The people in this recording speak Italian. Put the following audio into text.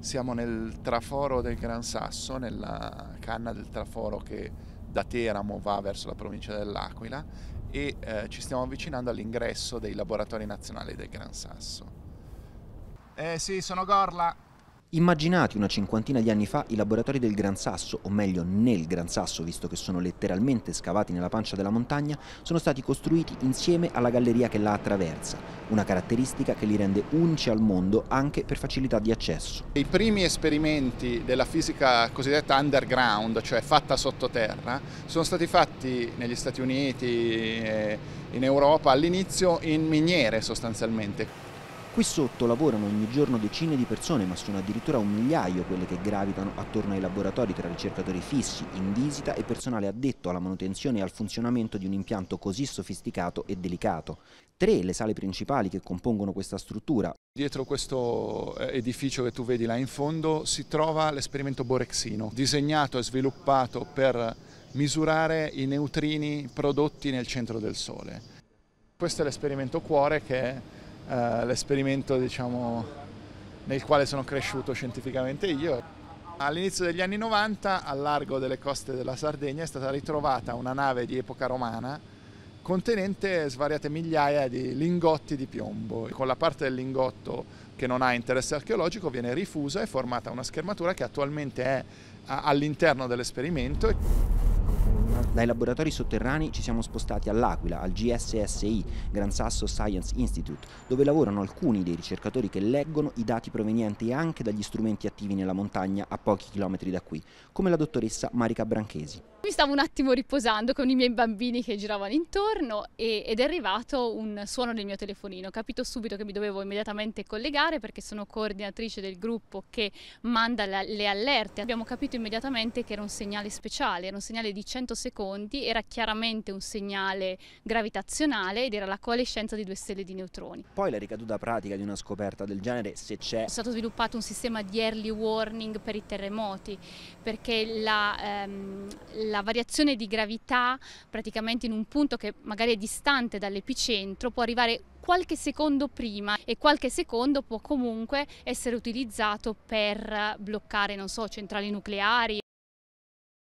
Siamo nel traforo del Gran Sasso, nella canna del traforo che da Teramo va verso la provincia dell'Aquila e eh, ci stiamo avvicinando all'ingresso dei laboratori nazionali del Gran Sasso. Eh sì, sono Gorla! Immaginati una cinquantina di anni fa i laboratori del Gran Sasso, o meglio nel Gran Sasso, visto che sono letteralmente scavati nella pancia della montagna, sono stati costruiti insieme alla galleria che la attraversa, una caratteristica che li rende unici al mondo anche per facilità di accesso. I primi esperimenti della fisica cosiddetta underground, cioè fatta sottoterra, sono stati fatti negli Stati Uniti e eh, in Europa all'inizio in miniere sostanzialmente. Qui sotto lavorano ogni giorno decine di persone, ma sono addirittura un migliaio quelle che gravitano attorno ai laboratori tra ricercatori fissi, in visita e personale addetto alla manutenzione e al funzionamento di un impianto così sofisticato e delicato. Tre le sale principali che compongono questa struttura. Dietro questo eh, edificio che tu vedi là in fondo si trova l'esperimento Borexino, disegnato e sviluppato per misurare i neutrini prodotti nel centro del Sole. Questo è l'esperimento cuore che eh, l'esperimento diciamo, nel quale sono cresciuto scientificamente io. All'inizio degli anni 90 al largo delle coste della Sardegna è stata ritrovata una nave di epoca romana contenente svariate migliaia di lingotti di piombo. Con la parte del lingotto che non ha interesse archeologico viene rifusa e formata una schermatura che attualmente è all'interno dell'esperimento. Dai laboratori sotterranei ci siamo spostati all'Aquila, al GSSI, Gran Sasso Science Institute, dove lavorano alcuni dei ricercatori che leggono i dati provenienti anche dagli strumenti attivi nella montagna a pochi chilometri da qui, come la dottoressa Marica Branchesi. Mi stavo un attimo riposando con i miei bambini che giravano intorno e, ed è arrivato un suono nel mio telefonino. Ho capito subito che mi dovevo immediatamente collegare perché sono coordinatrice del gruppo che manda la, le allerte. Abbiamo capito immediatamente che era un segnale speciale, era un segnale di 100 secondi, era chiaramente un segnale gravitazionale ed era la coalescenza di due stelle di neutroni. Poi la ricaduta pratica di una scoperta del genere, se c'è... È stato sviluppato un sistema di early warning per i terremoti perché la... Ehm, la variazione di gravità praticamente in un punto che magari è distante dall'epicentro può arrivare qualche secondo prima e qualche secondo può comunque essere utilizzato per bloccare, non so, centrali nucleari